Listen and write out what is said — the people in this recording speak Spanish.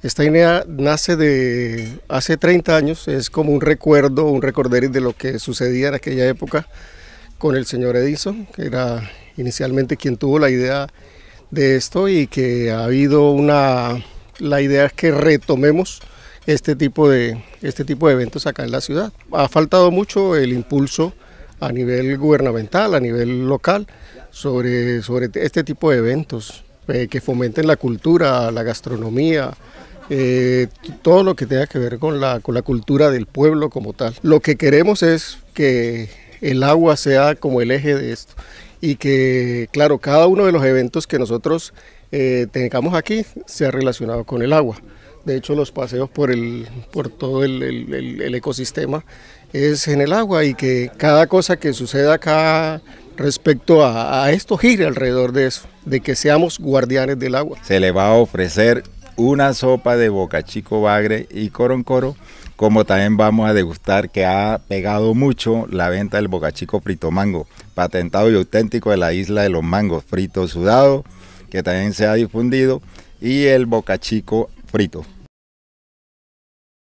Esta idea nace de hace 30 años, es como un recuerdo, un recorderis de lo que sucedía en aquella época con el señor Edison, que era inicialmente quien tuvo la idea de esto y que ha habido una... La idea es que retomemos este tipo de, este tipo de eventos acá en la ciudad. Ha faltado mucho el impulso a nivel gubernamental, a nivel local, sobre, sobre este tipo de eventos eh, que fomenten la cultura, la gastronomía, eh, todo lo que tenga que ver con la, con la cultura del pueblo como tal. Lo que queremos es que el agua sea como el eje de esto y que, claro, cada uno de los eventos que nosotros eh, tengamos aquí sea relacionado con el agua. De hecho, los paseos por, el, por todo el, ecosistema es en el agua y que cada cosa que suceda acá respecto a, esto gire alrededor de eso, de que seamos guardianes del agua. Se le va a ofrecer una sopa de bocachico bagre y coroncoro, como también vamos a degustar que ha pegado mucho la venta del bocachico frito mango, patentado y auténtico de la isla de los mangos, frito sudado, que también se ha difundido, y el bocachico frito.